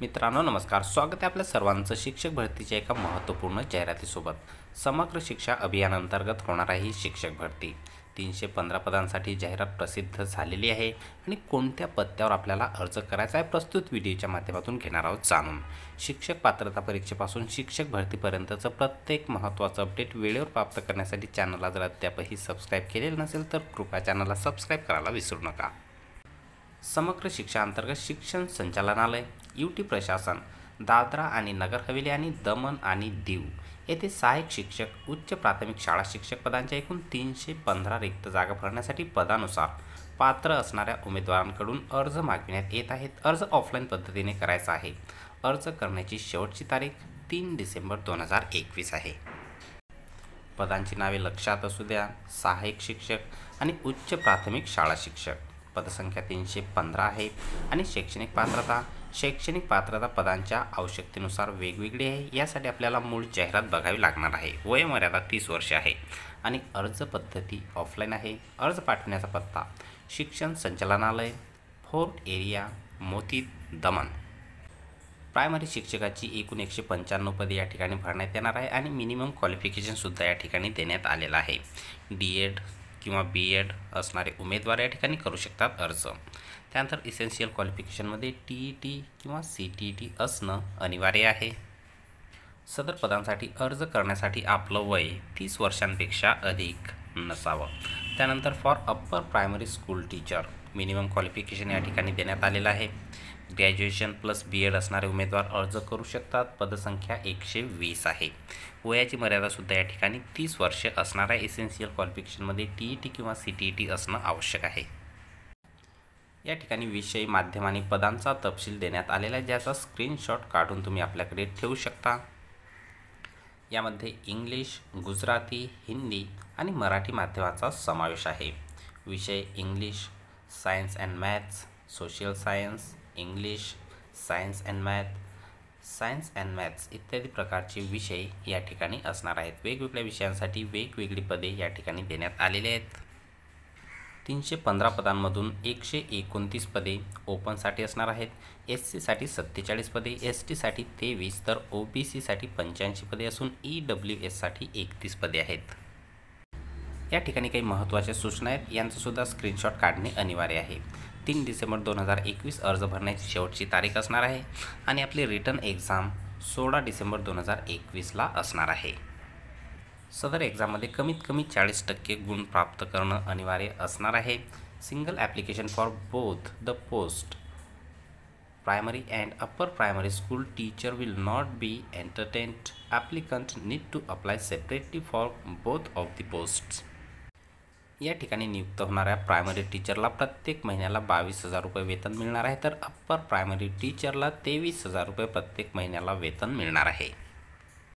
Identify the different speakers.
Speaker 1: मित्रांनो नमस्कार स्वागत आहे आपल्या सर्वांचं शिक्षक भरतीच्या एका महत्त्वपूर्ण जाहिरातीसोबत समग्र शिक्षा अभियानांतर्गत होणार आहे ही शिक्षक भरती तीनशे पंधरा पदांसाठी जाहिरात प्रसिद्ध झालेली आहे आणि कोणत्या पत्त्यावर आपल्याला अर्ज करायचा आहे प्रस्तुत व्हिडिओच्या माध्यमातून घेणार आहोत जाणून शिक्षक पात्रता परीक्षेपासून शिक्षक भरतीपर्यंतचं प्रत्येक महत्त्वाचं अपडेट वेळेवर प्राप्त करण्यासाठी चॅनलला जर अद्यापही सबस्क्राईब केलेलं नसेल तर कृपया चॅनलला सबस्क्राईब करायला विसरू नका समग्र शिक्षा अंतर्गत शिक्षण संचालनालय युटी प्रशासन दादरा आणि नगर हवेली आणि दमन आणि दीव येथे सहाय्यक शिक्षक उच्च प्राथमिक शाळा शिक्षक पदांच्या एकूण तीनशे पंधरा रिक्त जागा भरण्यासाठी पदानुसार पात्र असणाऱ्या उमेदवारांकडून अर्ज मागविण्यात येत आहेत अर्ज ऑफलाईन पद्धतीने करायचा आहे अर्ज करण्याची शेवटची तारीख तीन डिसेंबर दोन हजार एकवीस आहे पदांची नावे लक्षात असू द्या सहाय्यक शिक्षक आणि उच्च प्राथमिक शाळा शिक्षक पदसंख्या तीनशे पंधरा आहे आणि शैक्षणिक पात्रता शैक्षणिक पात्रता पदांच्या आवश्यकतेनुसार वेगवेगळी आहे यासाठी आपल्याला मूळ जाहिरात बघावी लागणार आहे वयमर्यादा तीस वर्ष आहे आणि अर्ज पद्धती ऑफलाईन आहे अर्ज पाठवण्याचा पत्ता शिक्षण संचालनालय फोर्ट एरिया मोती दमन प्रायमरी शिक्षकाची एकूण एकशे पंच्याण्णव पदे या ठिकाणी भरण्यात येणार आहे आणि मिनिमम क्वालिफिकेशनसुद्धा या ठिकाणी देण्यात आलेलं आहे डी एड किंवा बी एड असणारे उमेदवार या ठिकाणी करू शकतात अर्ज त्यानंतर इसेन्शियल क्वालिफिकेशनमध्ये टी ई टी किंवा सी टी ई टी असणं अनिवार्य आहे सदर पदांसाठी अर्ज करण्यासाठी आपलं वय तीस वर्षांपेक्षा अधिक नसावं त्यानंतर for upper primary school teacher minimum qualification या ठिकाणी देण्यात आलेलं आहे ग्रॅज्युएशन प्लस बी एड असणारे उमेदवार अर्ज करू शकतात पदसंख्या एकशे वीस आहे वयाची मर्यादासुद्धा या ठिकाणी तीस वर्षे असणार आहे एसेन्शियल क्वालिफिकेशनमध्ये टी ई टी किंवा सी टी ई टी असणं आवश्यक आहे या ठिकाणी विषयी माध्यम आणि पदांचा तपशील देण्यात आलेला आहे ज्याचा स्क्रीनशॉट काढून तुम्ही आपल्याकडे ठेवू शकता यामध्ये इंग्लिश गुजराती हिंदी आणि मराठी माध्यमाचा समावेश आहे विषय English science and maths social science English science and math science and maths इत्यादी प्रकारचे विषय या ठिकाणी असणार आहेत वेगवेगळ्या विषयांसाठी वेगवेगळी पदे या ठिकाणी देण्यात आलेली आहेत तीनशे पंधरा पदांमधून एकशे एकोणतीस पदे ओपनसाठी असणार आहेत एस सीसाठी सत्तेचाळीस पदे एस टीसाठी तेवीस तर ओ बी सीसाठी पंच्याऐंशी पदे असून ई e डब्ल्यू एससाठी एकतीस पदे आहेत या ठिकाणी काही महत्त्वाच्या सूचना आहेत यांचंसुद्धा स्क्रीनशॉट काढणे अनिवार्य आहे तीन डिसेंबर दोन हजार एकवीस अर्ज भरण्याची शेवटची तारीख असणार आहे आणि आपली रिटर्न एक्झाम सोळा डिसेंबर दोन हजार एकवीसला असणार आहे सदर एक्झाममध्ये कमीत कमी चाळीस टक्के गुण प्राप्त करणं अनिवार्य असणार आहे single application for both the post primary and upper primary school teacher will not be entertained applicant need to apply separately for both of the posts या ठिकाणी नियुक्त होणाऱ्या प्रायमरी टीचरला प्रत्येक महिन्याला बावीस हजार रुपये वेतन मिळणार आहे तर अप्पर प्रायमरी टीचरला तेवीस हजार रुपये प्रत्येक महिन्याला वेतन मिळणार आहे